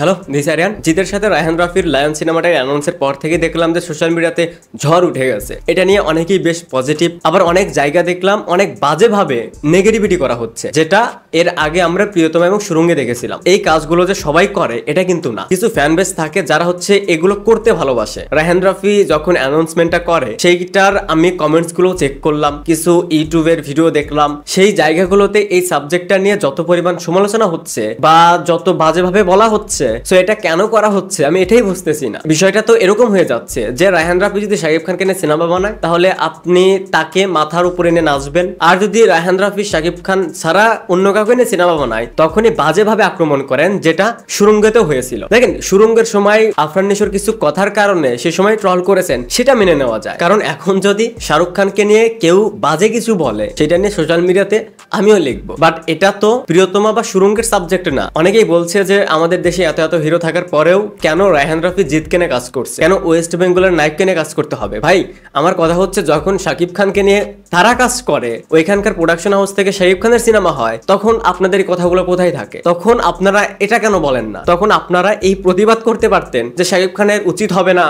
hello this Aryan জিতের সাথে রায়হান রাফির লায়ন সিনেমাটার অ্যানাউন্সের পর থেকে দেখলাম যে সোশ্যাল মিডিয়াতে ঝড় উঠে গেছে এটা নিয়ে অনেকেই বেশ পজিটিভ আবার অনেক জায়গা দেখলাম অনেক বাজেভাবে নেগেটিভিটি করা হচ্ছে যেটা এর আগে আমরা প্রিয়তম এবং সুরঙ্গে দেখেছিলাম এই কাজগুলো যে সবাই করে এটা কিন্তু না কিছু ফ্যান বেস থাকে যারা হচ্ছে এগুলো করতে ভালোবাসে রায়হান রাফি যখন অ্যানাউন্সমেন্টটা করে সেইটার আমি কমেন্টসগুলো চেক করলাম কিছু ইউটিউবের ভিডিও দেখলাম সেই জায়গাগুলোতে এই সাবজেক্টটা নিয়ে যত পরিমাণ সমালোচনা হচ্ছে বা যত বাজেভাবে বলা হচ্ছে হচ্ছে সো এটা কেন করা হচ্ছে আমি এটাই বুঝতেছি না বিষয়টা তো এরকম হয়ে যাচ্ছে যে রায়হান রাফি যদি শাকিব খানকে নিয়ে সিনেমা বানায় তাহলে আপনি তাকে মাথার উপরে নিয়ে নাচবেন আর যদি রায়হান রাফি শাকিব খান ছাড়া অন্য কাউকে নিয়ে সিনেমা বানায় তখনই বাজেভাবে আক্রমণ করেন যেটা সুরঙ্গেতে হয়েছিল দেখেন সুরঙ্গের সময় আফরান নিশোর কিছু কথার কারণে সে সময় ট্রল করেছেন সেটা মেনে নেওয়া যায় কারণ এখন যদি শাহরুখ খানকে নিয়ে কেউ বাজে কিছু বলে সেটা নিয়ে সোশ্যাল মিডিয়াতে আমিও লিখবো বাট এটা তো প্রিয়তমা বা সুরঙ্গের সাবজেক্ট না অনেকেই বলছে যে আমাদের দেশে এত এত হিরো থাকার পরেও কেন রায়হান রফি জিত কেনে কাজ করছে কেন ওয়েস্ট বেঙ্গলের নায়ক কেনে কাজ করতে হবে ভাই আমার কথা হচ্ছে যখন শাকিব খানকে নিয়ে তারা কাজ করে ওইখানকার প্রোডাকশন হাউস থেকে শাকিব খানের সিনেমা হয় তখন আপনাদের কথাগুলো কোথায় থাকে তখন আপনারা এটা কেন বলেন না তখন আপনারা এই প্রতিবাদ করতে পারতেন যে শাকিব খানের উচিত হবে না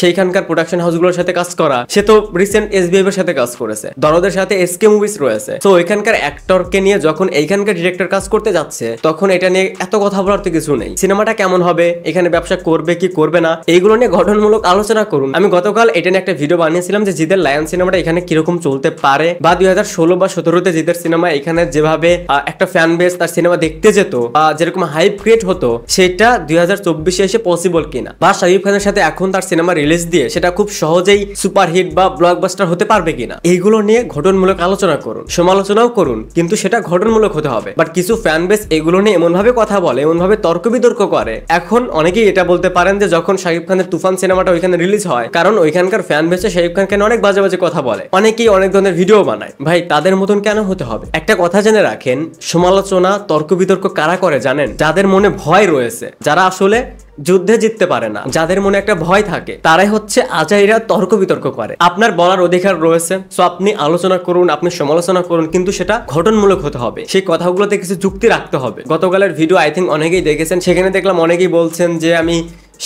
সেইখানকার প্রোডাকশন হাউসগুলোর সাথে কাজ করা সে তো রিসেন্ট এসবিএফ এর সাথে কাজ করেছে দরদের সাথে এসকে মুভিস রয়েছে তো এখানকার অ্যাক্টরকে নিয়ে যখন এইখানকার ডিরেক্টর কাজ করতে যাচ্ছে তখন এটা নিয়ে এত কথা বলার তো কিছু নেই সিনেমাটা কেমন হবে এখানে ব্যবসা করবে কি করবে না এইগুলো নিয়ে গঠনমূলক আলোচনা করুন আমি গতকাল এটা নিয়ে একটা ভিডিও বানিয়েছিলাম যে জিদের লায়ন সিনেমাটা এখানে কিরকম চলতে পারে বা দুই হাজার ষোলো বা সতেরোতে জিদের সিনেমা এখানে যেভাবে একটা ফ্যান বেস তার সিনেমা দেখতে যেত বা যেরকম হাইপ ক্রিয়েট হতো সেটা দুই হাজার চব্বিশে এসে পসিবল কিনা বা শাহিব খানের সাথে এখন তার সিনেমা রিলিজ দিয়ে সেটা খুব সহজেই সুপারহিট বা ব্লকবাস্টার হতে পারবে কিনা এইগুলো নিয়ে ঘটনমূলক আলোচনা করুন সমালোচনাও করুন কিন্তু সেটা ঘটনমূলক হতে হবে বাট কিছু ফ্যান বেস এগুলো নিয়ে এমনভাবে কথা বলে এমনভাবে তর্ক বিতর্ক করে এখন অনেকেই এটা বলতে পারেন যে যখন শাহিব খানের তুফান সিনেমাটা ওইখানে রিলিজ হয় কারণ ওইখানকার ফ্যান বেসে খান কেন অনেক বাজে বাজে কথা বলে অনেকেই অনেক ধরনের ভিডিও বানায় ভাই তাদের মতন কেন হতে হবে একটা কথা জেনে রাখেন সমালোচনা তর্ক বিতর্ক কারা করে জানেন যাদের মনে ভয় রয়েছে যারা আসলে যুদ্ধে জিততে পারে না যাদের মনে একটা ভয় থাকে তারাই হচ্ছে আজাইরা তর্ক বিতর্ক করে আপনার বলার অধিকার রয়েছে সো আপনি আলোচনা করুন আপনি সমালোচনা করুন কিন্তু সেটা ঘটনমূলক হতে হবে সেই কথাগুলোতে কিছু যুক্তি রাখতে হবে গতকালের ভিডিও আই থিঙ্ক অনেকেই দেখেছেন সেখানে দেখলাম অনেকেই বলছেন যে আমি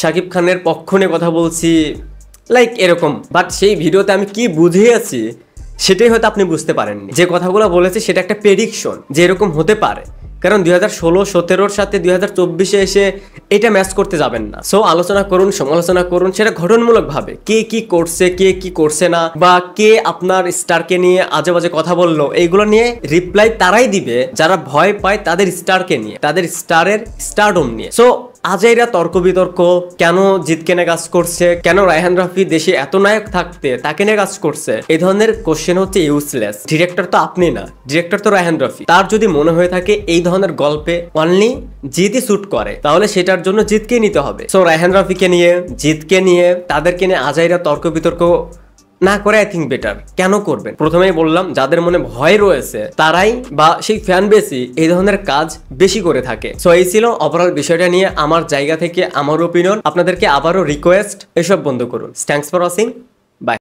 শাকিব খানের পক্ষ নিয়ে কথা বলছি লাইক এরকম বাট সেই ভিডিওতে আমি কি বুঝিয়েছি সেটাই হয়তো আপনি বুঝতে পারেননি যে কথাগুলো বলেছে সেটা একটা প্রেডিকশন যে এরকম হতে পারে কারণ দুই হাজার ষোলো সতেরোর সাথে দুই হাজার চব্বিশে এসে এটা ম্যাচ করতে যাবেন না সো আলোচনা করুন সমালোচনা করুন সেটা গঠনমূলকভাবে কে কি করছে কে কি করছে না বা কে আপনার স্টারকে নিয়ে আজে বাজে কথা বললো এইগুলো নিয়ে রিপ্লাই তারাই দিবে যারা ভয় পায় তাদের স্টারকে নিয়ে তাদের স্টারের স্টারডম নিয়ে সো আজাইরা তর্ক বিতর্ক কেন জিতকে নিয়ে কাজ করছে কেন রায়হান রাফি দেশে এত নায়ক থাকতে তাকে নিয়ে কাজ করছে এই ধরনের কোশ্চেন হচ্ছে ইউজলেস ডিরেক্টর তো আপনি না ডিরেক্টর তো রায়হান রাফি তার যদি মনে হয়ে থাকে এই ধরনের গল্পে অনলি জিতই শ্যুট করে তাহলে সেটার জন্য জিতকেই নিতে হবে সো রায়হান রাফিকে নিয়ে জিতকে নিয়ে তাদেরকে নিয়ে আজাইরা তর্ক বিতর্ক না করে আই থিঙ্ক বেটার কেন করবেন প্রথমেই বললাম যাদের মনে ভয় রয়েছে তারাই বা সেই ফ্যান বেসি এই ধরনের কাজ বেশি করে থাকে সো এই ছিল ওভারঅল বিষয়টা নিয়ে আমার জায়গা থেকে আমার ওপিনিয়ন আপনাদেরকে আবারও রিকোয়েস্ট এসব বন্ধ করুন থ্যাংকস ফর ওয়াচিং